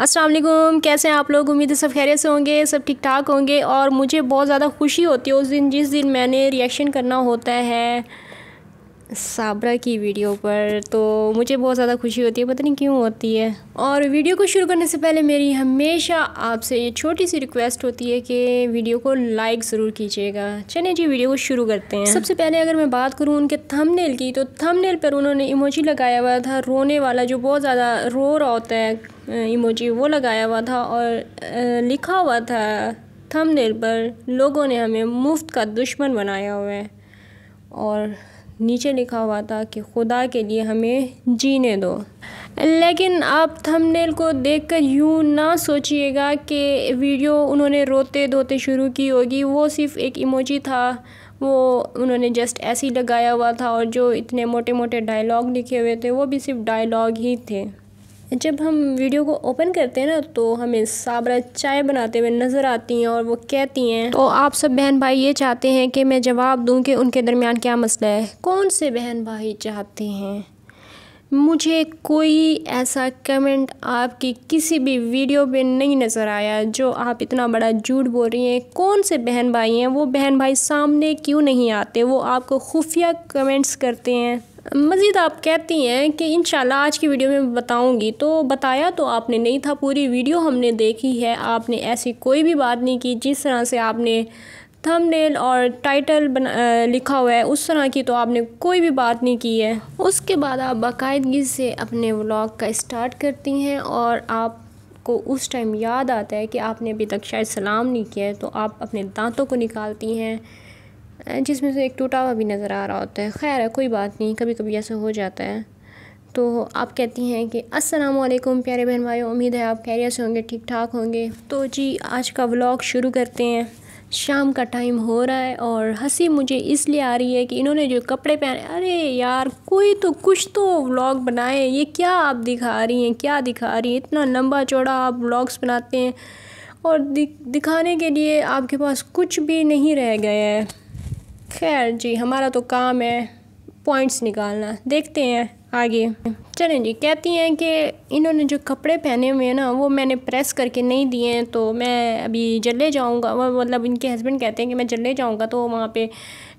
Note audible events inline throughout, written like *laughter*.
السلام علیکم کیسے ہیں آپ لوگ امید سب خیرے سے ہوں گے سب ٹھیک ٹھاک ہوں گے اور مجھے بہت زیادہ خوشی ہوتی ہے اس دن جس دن میں نے ریئیکشن کرنا ہوتا ہے سابرا کی ویڈیو پر تو مجھے بہت زیادہ خوشی ہوتی ہے پتہ نہیں کیوں ہوتی ہے اور ویڈیو کو شروع کرنے سے پہلے میری ہمیشہ آپ سے یہ چھوٹی سی ریکویسٹ ہوتی ہے کہ ویڈیو کو لائک ضرور کیجیے گا چلیں جی ویڈیو کو شروع کرتے ہیں سب سے پہلے اگر میں بات کروں ان کے تھم نیل کی تو تھم نیل پر انہوں نے ایموجی لگایا ہوا تھا رونے والا جو بہت زیادہ رو رہا ہوتا ہے ایموجی وہ لگایا ہوا تھا اور لکھا ہوا تھا تھم نیل پر لوگوں نے ہمیں مفت کا دشمن بنایا ہوا ہے اور نیچے لکھا ہوا تھا کہ خدا کے لیے ہمیں جینے دو لیکن آپ تھم نیل کو دیکھ کر یوں نہ سوچیے گا کہ ویڈیو انہوں نے روتے دھوتے شروع کی ہوگی وہ صرف ایک ایموجی تھا وہ انہوں نے جسٹ ایسے ہی لگایا ہوا تھا اور جو اتنے موٹے موٹے ڈائیلاگ لکھے ہوئے تھے وہ بھی صرف ڈائیلاگ ہی تھے جب ہم ویڈیو کو اوپن کرتے ہیں نا تو ہمیں سابرہ چائے بناتے ہوئے نظر آتی ہیں اور وہ کہتی ہیں تو آپ سب بہن بھائی یہ چاہتے ہیں کہ میں جواب دوں کہ ان کے درمیان کیا مسئلہ ہے کون سے بہن بھائی چاہتے ہیں مجھے کوئی ایسا کمنٹ آپ کی کسی بھی ویڈیو پہ نہیں نظر آیا جو آپ اتنا بڑا جھوٹ بول رہی ہیں کون سے بہن بھائی ہیں وہ بہن بھائی سامنے کیوں نہیں آتے وہ آپ کو خفیہ کمنٹس کرتے ہیں مزید آپ کہتی ہیں کہ انشاءاللہ آج کی ویڈیو میں بتاؤں گی تو بتایا تو آپ نے نہیں تھا پوری ویڈیو ہم نے دیکھی ہے آپ نے ایسی کوئی بھی بات نہیں کی جس طرح سے آپ نے تھم نیل اور ٹائٹل بنا لکھا ہوا ہے اس طرح کی تو آپ نے کوئی بھی بات نہیں کی ہے اس کے بعد آپ باقاعدگی سے اپنے ولاگ کا اسٹارٹ کرتی ہیں اور آپ کو اس ٹائم یاد آتا ہے کہ آپ نے ابھی تک شاید سلام نہیں کیا ہے تو آپ اپنے دانتوں کو نکالتی ہیں جس میں سے ایک ٹوٹا ہوا بھی نظر آ رہا ہوتا ہے خیر ہے کوئی بات نہیں کبھی کبھی ایسا ہو جاتا ہے تو آپ کہتی ہیں کہ السلام علیکم پیارے بہن بھائیوں امید ہے آپ سے ہوں گے ٹھیک ٹھاک ہوں گے تو جی آج کا ولاگ شروع کرتے ہیں شام کا ٹائم ہو رہا ہے اور ہنسی مجھے اس لیے آ رہی ہے کہ انہوں نے جو کپڑے پہنے ارے یار کوئی تو کچھ تو ولاگ بنائے یہ کیا آپ دکھا رہی ہیں کیا دکھا رہی ہیں اتنا لمبا چوڑا آپ ولاگس بناتے ہیں اور دکھانے کے لیے آپ کے پاس کچھ بھی نہیں رہ گیا ہے خیر جی ہمارا تو کام ہے پوائنٹس نکالنا دیکھتے ہیں آگے چلیں جی کہتی ہیں کہ انہوں نے جو کپڑے پہنے ہوئے ہیں نا وہ میں نے پریس کر کے نہیں دیے ہیں تو میں ابھی جلے جاؤں گا مطلب ان کے ہسبینڈ کہتے ہیں کہ میں جلے جاؤں گا تو وہاں پہ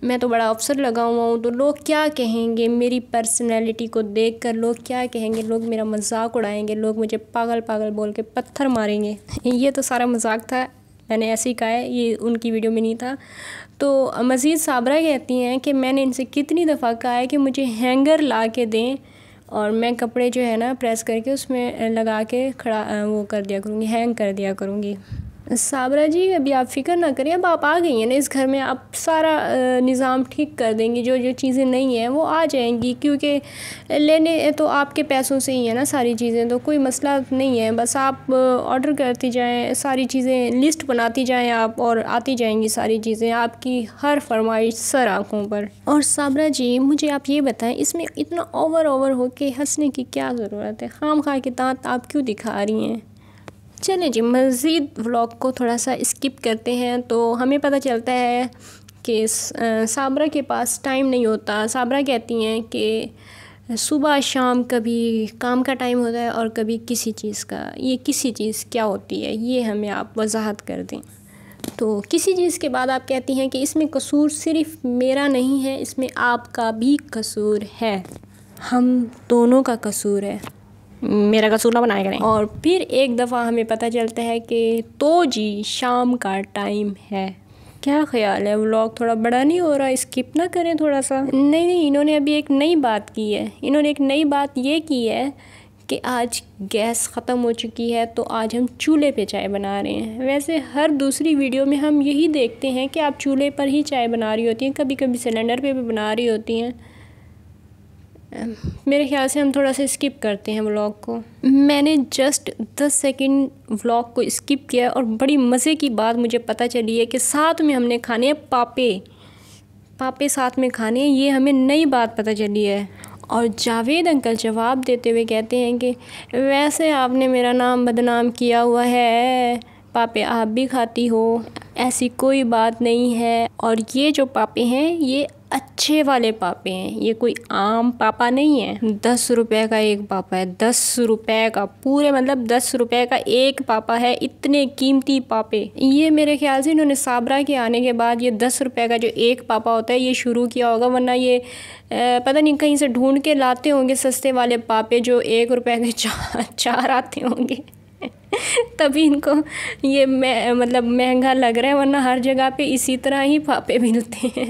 میں تو بڑا افسر لگا ہوا ہوں تو لوگ کیا کہیں گے میری پرسنالٹی کو دیکھ کر لوگ کیا کہیں گے لوگ میرا مذاق اڑائیں گے لوگ مجھے پاگل پاگل بول کے پتھر ماریں گے یہ تو سارا مذاق تھا میں نے ایسے ہی کہا ہے یہ ان کی ویڈیو میں نہیں تھا تو مزید صابرہ کہتی ہیں کہ میں نے ان سے کتنی دفعہ کہا ہے کہ مجھے ہینگر لا کے دیں اور میں کپڑے جو ہے نا پریس کر کے اس میں لگا کے کھڑا وہ کر دیا کروں گی ہینگ کر دیا کروں گی صابرہ جی ابھی آپ فکر نہ کریں اب آپ آ گئی ہیں نا اس گھر میں آپ سارا نظام ٹھیک کر دیں گی جو جو چیزیں نہیں ہیں وہ آ جائیں گی کیونکہ لینے تو آپ کے پیسوں سے ہی ہیں نا ساری چیزیں تو کوئی مسئلہ نہیں ہے بس آپ آڈر کرتی جائیں ساری چیزیں لسٹ بناتی جائیں آپ اور آتی جائیں گی ساری چیزیں آپ کی ہر فرمائش سر آنکھوں پر اور صابرہ جی مجھے آپ یہ بتائیں اس میں اتنا اوور اوور ہو کے ہنسنے کی کیا ضرورت ہے خام خواہ کے دانت آپ کیوں دکھا رہی ہیں چلیں جی مزید ولاگ کو تھوڑا سا اسکپ کرتے ہیں تو ہمیں پتہ چلتا ہے کہ صابرہ کے پاس ٹائم نہیں ہوتا صابرہ کہتی ہیں کہ صبح شام کبھی کام کا ٹائم ہوتا ہے اور کبھی کسی چیز کا یہ کسی چیز کیا ہوتی ہے یہ ہمیں آپ وضاحت کر دیں تو کسی چیز کے بعد آپ کہتی ہیں کہ اس میں قصور صرف میرا نہیں ہے اس میں آپ کا بھی قصور ہے ہم دونوں کا قصور ہے میرا نہ بنایا کریں اور پھر ایک دفعہ ہمیں پتہ چلتا ہے کہ تو جی شام کا ٹائم ہے کیا خیال ہے ولاگ تھوڑا بڑا نہیں ہو رہا اسکپ نہ کریں تھوڑا سا نہیں نہیں انہوں نے ابھی ایک نئی بات کی ہے انہوں نے ایک نئی بات یہ کی ہے کہ آج گیس ختم ہو چکی ہے تو آج ہم چولہے پہ چائے بنا رہے ہیں ویسے ہر دوسری ویڈیو میں ہم یہی دیکھتے ہیں کہ آپ چولہے پر ہی چائے بنا رہی ہوتی ہیں کبھی کبھی سلینڈر پہ بھی بنا رہی ہوتی ہیں میرے خیال سے ہم تھوڑا سا اسکپ کرتے ہیں ولاگ کو میں نے جسٹ دس سیکنڈ ولاگ کو اسکپ کیا ہے اور بڑی مزے کی بات مجھے پتہ چلی ہے کہ ساتھ میں ہم نے کھانے ہیں پاپے پاپے ساتھ میں کھانے ہیں یہ ہمیں نئی بات پتہ چلی ہے اور جاوید انکل جواب دیتے ہوئے کہتے ہیں کہ ویسے آپ نے میرا نام بدنام کیا ہوا ہے پاپے آپ بھی کھاتی ہو ایسی کوئی بات نہیں ہے اور یہ جو پاپے ہیں یہ اچھے والے پاپے ہیں یہ کوئی عام پاپا نہیں ہے دس روپے کا ایک پاپا ہے دس روپے کا پورے مطلب دس روپے کا ایک پاپا ہے اتنے قیمتی پاپے یہ میرے خیال سے انہوں نے سابرہ کے آنے کے بعد یہ دس روپے کا جو ایک پاپا ہوتا ہے یہ شروع کیا ہوگا ورنہ یہ پتہ نہیں کہیں سے ڈھونڈ کے لاتے ہوں گے سستے والے پاپے جو ایک روپے کے چار چار آتے ہوں گے *laughs* تبھی ان کو یہ مطلب مہنگا لگ رہا ہے ورنہ ہر جگہ پہ اسی طرح ہی پاپے ملتے ہیں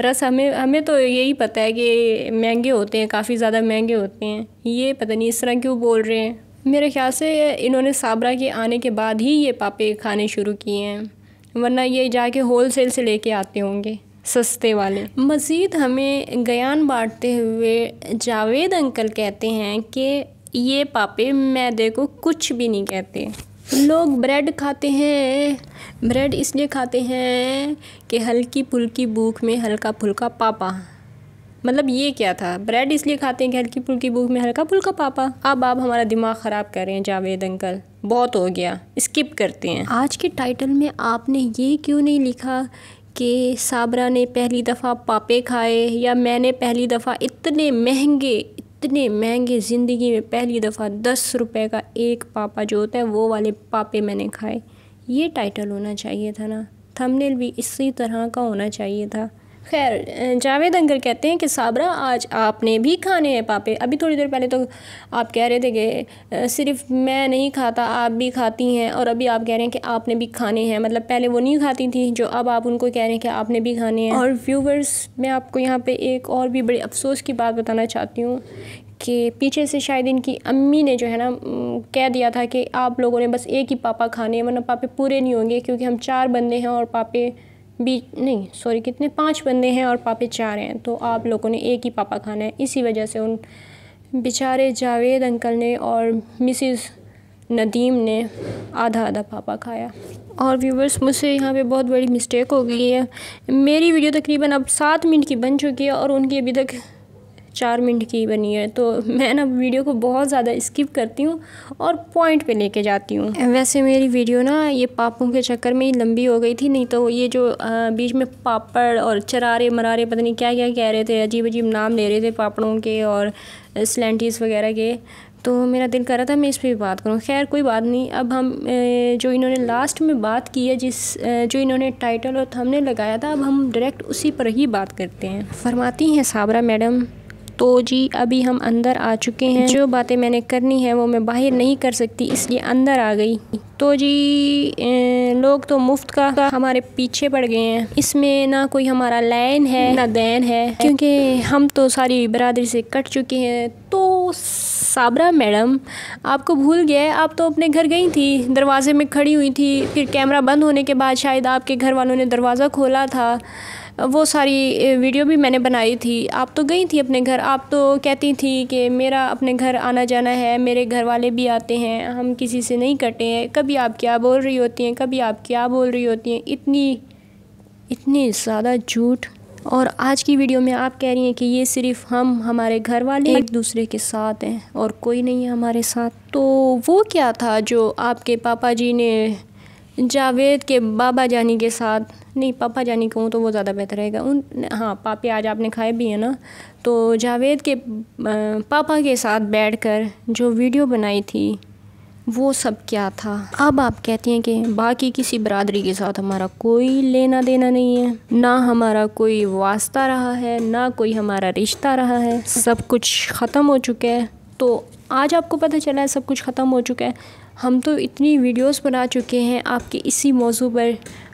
*laughs* رس ہمیں ہمیں تو یہی پتہ ہے کہ مہنگے ہوتے ہیں کافی زیادہ مہنگے ہوتے ہیں یہ پتہ نہیں اس طرح کیوں بول رہے ہیں میرے خیال سے انہوں نے صابرہ کے آنے کے بعد ہی یہ پاپے کھانے شروع کیے ہیں ورنہ یہ جا کے ہول سیل سے لے کے آتے ہوں گے سستے والے مزید ہمیں گیان بانٹتے ہوئے جاوید انکل کہتے ہیں کہ یہ پاپے میدے کو کچھ بھی نہیں کہتے لوگ بریڈ کھاتے ہیں بریڈ اس لیے کھاتے ہیں کہ ہلکی پھلکی بھوک میں ہلکا پھلکا پاپا مطلب یہ کیا تھا بریڈ اس لیے کھاتے ہیں کہ ہلکی پھلکی بھوک میں ہلکا پھلکا پاپا اب آپ ہمارا دماغ خراب کر رہے ہیں جاوید انکل بہت ہو گیا اسکپ کرتے ہیں آج کے ٹائٹل میں آپ نے یہ کیوں نہیں لکھا کہ صابرہ نے پہلی دفعہ پاپے کھائے یا میں نے پہلی دفعہ اتنے مہنگے اتنے مہنگے زندگی میں پہلی دفعہ دس روپے کا ایک پاپا جو ہوتا ہے وہ والے پاپے میں نے کھائے یہ ٹائٹل ہونا چاہیے تھا نا نیل بھی اسی طرح کا ہونا چاہیے تھا خیر جاوید انکر کہتے ہیں کہ صابرہ آج آپ نے بھی کھانے ہیں پاپے ابھی تھوڑی دیر پہلے تو آپ کہہ رہے تھے کہ صرف میں نہیں کھاتا آپ بھی کھاتی ہیں اور ابھی آپ کہہ رہے ہیں کہ آپ نے بھی کھانے ہیں مطلب پہلے وہ نہیں کھاتی تھیں جو اب آپ ان کو کہہ رہے ہیں کہ آپ نے بھی کھانے ہیں اور ویوورس میں آپ کو یہاں پہ ایک اور بھی بڑے افسوس کی بات بتانا چاہتی ہوں کہ پیچھے سے شاید ان کی امی نے جو ہے نا کہہ دیا تھا کہ آپ لوگوں نے بس ایک ہی پاپا کھانے ہیں ورنہ پاپے پورے نہیں ہوں گے کیونکہ ہم چار بندے ہیں اور پاپے بیچ نہیں سوری کتنے پانچ بندے ہیں اور پاپے چار ہیں تو آپ لوگوں نے ایک ہی پاپا کھانا ہے اسی وجہ سے ان بیچارے جاوید انکل نے اور مسز ندیم نے آدھا آدھا پاپا کھایا اور ویورس مجھ سے یہاں پہ بہت بڑی مسٹیک ہو گئی ہے میری ویڈیو تقریباً اب سات منٹ کی بن چکی ہے اور ان کی ابھی تک چار منٹ کی بنی ہے تو میں نا ویڈیو کو بہت زیادہ اسکپ کرتی ہوں اور پوائنٹ پہ لے کے جاتی ہوں ویسے میری ویڈیو نا یہ پاپوں کے چکر میں ہی لمبی ہو گئی تھی نہیں تو یہ جو بیچ میں پاپڑ اور چرارے مرارے پتہ نہیں کیا کیا کہہ رہے تھے عجیب عجیب نام لے رہے تھے پاپڑوں کے اور سلینٹیز وغیرہ کے تو میرا دل کر رہا تھا میں اس پہ بھی بات کروں خیر کوئی بات نہیں اب ہم جو انہوں نے لاسٹ میں بات کی ہے جس جو انہوں نے ٹائٹل اور تھم نے لگایا تھا اب ہم ڈائریکٹ اسی پر ہی بات کرتے ہیں فرماتی ہیں صابرہ میڈم تو جی ابھی ہم اندر آ چکے ہیں جو باتیں میں نے کرنی ہیں وہ میں باہر نہیں کر سکتی اس لیے اندر آ گئی تو جی لوگ تو مفت کا ہمارے پیچھے پڑ گئے ہیں اس میں نہ کوئی ہمارا لائن ہے نہ دین ہے کیونکہ ہم تو ساری برادری سے کٹ چکے ہیں تو صابرہ میڈم آپ کو بھول گیا آپ تو اپنے گھر گئی تھی دروازے میں کھڑی ہوئی تھی پھر کیمرہ بند ہونے کے بعد شاید آپ کے گھر والوں نے دروازہ کھولا تھا وہ ساری ویڈیو بھی میں نے بنائی تھی آپ تو گئی تھی اپنے گھر آپ تو کہتی تھی کہ میرا اپنے گھر آنا جانا ہے میرے گھر والے بھی آتے ہیں ہم کسی سے نہیں کٹے ہیں کبھی آپ کیا بول رہی ہوتی ہیں کبھی آپ کیا بول رہی ہوتی ہیں اتنی اتنی زیادہ جھوٹ اور آج کی ویڈیو میں آپ کہہ رہی ہیں کہ یہ صرف ہم ہمارے گھر والے ایک دوسرے کے ساتھ ہیں اور کوئی نہیں ہے ہمارے ساتھ تو وہ کیا تھا جو آپ کے پاپا جی نے جاوید کے بابا جانی کے ساتھ نہیں پاپا جانی کہوں تو وہ زیادہ بہتر رہے گا ان ہاں پاپے آج آپ نے کھائے بھی ہیں نا تو جاوید کے پاپا کے ساتھ بیٹھ کر جو ویڈیو بنائی تھی وہ سب کیا تھا اب آپ کہتی ہیں کہ باقی کسی برادری کے ساتھ ہمارا کوئی لینا دینا نہیں ہے نہ ہمارا کوئی واسطہ رہا ہے نہ کوئی ہمارا رشتہ رہا ہے سب کچھ ختم ہو چکا ہے تو آج آپ کو پتہ چلا ہے سب کچھ ختم ہو چکا ہے ہم تو اتنی ویڈیوز بنا چکے ہیں آپ کے اسی موضوع پر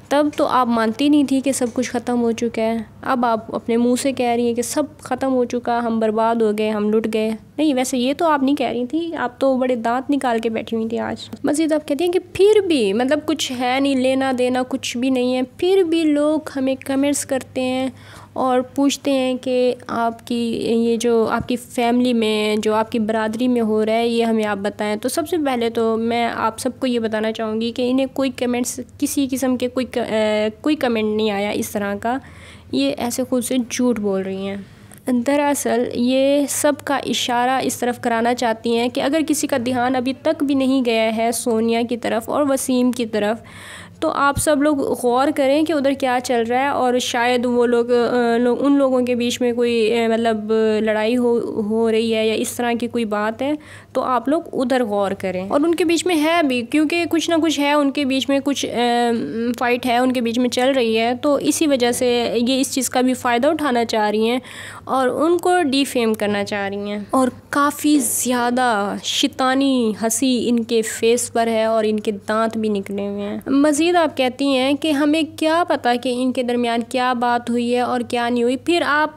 تب تو آپ مانتی نہیں تھی کہ سب کچھ ختم ہو چکا ہے اب آپ اپنے منہ سے کہہ رہی ہیں کہ سب ختم ہو چکا ہم برباد ہو گئے ہم لٹ گئے نہیں ویسے یہ تو آپ نہیں کہہ رہی تھیں آپ تو بڑے دانت نکال کے بیٹھی ہوئی تھیں آج مزید آپ کہتی ہیں کہ پھر بھی مطلب کچھ ہے نہیں لینا دینا کچھ بھی نہیں ہے پھر بھی لوگ ہمیں کمنٹس کرتے ہیں اور پوچھتے ہیں کہ آپ کی یہ جو آپ کی فیملی میں جو آپ کی برادری میں ہو رہا ہے یہ ہمیں آپ بتائیں تو سب سے پہلے تو میں آپ سب کو یہ بتانا چاہوں گی کہ انہیں کوئی کمنٹس کسی قسم کے کوئی کوئی کمنٹ نہیں آیا اس طرح کا یہ ایسے خود سے جھوٹ بول رہی ہیں دراصل یہ سب کا اشارہ اس طرف کرانا چاہتی ہیں کہ اگر کسی کا دھیان ابھی تک بھی نہیں گیا ہے سونیا کی طرف اور وسیم کی طرف تو آپ سب لوگ غور کریں کہ ادھر کیا چل رہا ہے اور شاید وہ لوگ ان لوگوں کے بیچ میں کوئی مطلب لڑائی ہو ہو رہی ہے یا اس طرح کی کوئی بات ہے تو آپ لوگ ادھر غور کریں اور ان کے بیچ میں ہے بھی کیونکہ کچھ نہ کچھ ہے ان کے بیچ میں کچھ فائٹ ہے ان کے بیچ میں چل رہی ہے تو اسی وجہ سے یہ اس چیز کا بھی فائدہ اٹھانا چاہ رہی ہیں اور ان کو ڈی فیم کرنا چاہ رہی ہیں اور کافی زیادہ شیطانی ہنسی ان کے فیس پر ہے اور ان کے دانت بھی نکلے ہوئے ہیں مزید مزید آپ کہتی ہیں کہ ہمیں کیا پتا کہ ان کے درمیان کیا بات ہوئی ہے اور کیا نہیں ہوئی پھر آپ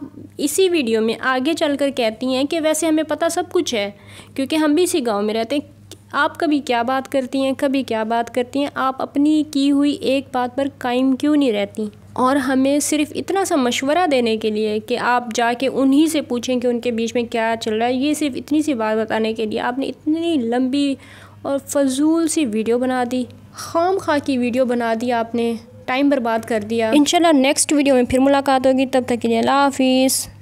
اسی ویڈیو میں آگے چل کر کہتی ہیں کہ ویسے ہمیں پتہ سب کچھ ہے کیونکہ ہم بھی اسی گاؤں میں رہتے ہیں آپ کبھی کیا بات کرتی ہیں کبھی کیا بات کرتی ہیں آپ اپنی کی ہوئی ایک بات پر قائم کیوں نہیں رہتی اور ہمیں صرف اتنا سا مشورہ دینے کے لیے کہ آپ جا کے انہی سے پوچھیں کہ ان کے بیچ میں کیا چل رہا ہے یہ صرف اتنی سی بات بتانے کے لیے آپ نے اتنی لمبی اور فضول سی ویڈیو بنا دی خام خواہ کی ویڈیو بنا دیا آپ نے ٹائم برباد کر دیا انشاءاللہ نیکسٹ ویڈیو میں پھر ملاقات ہوگی تب تک لیے اللہ حافظ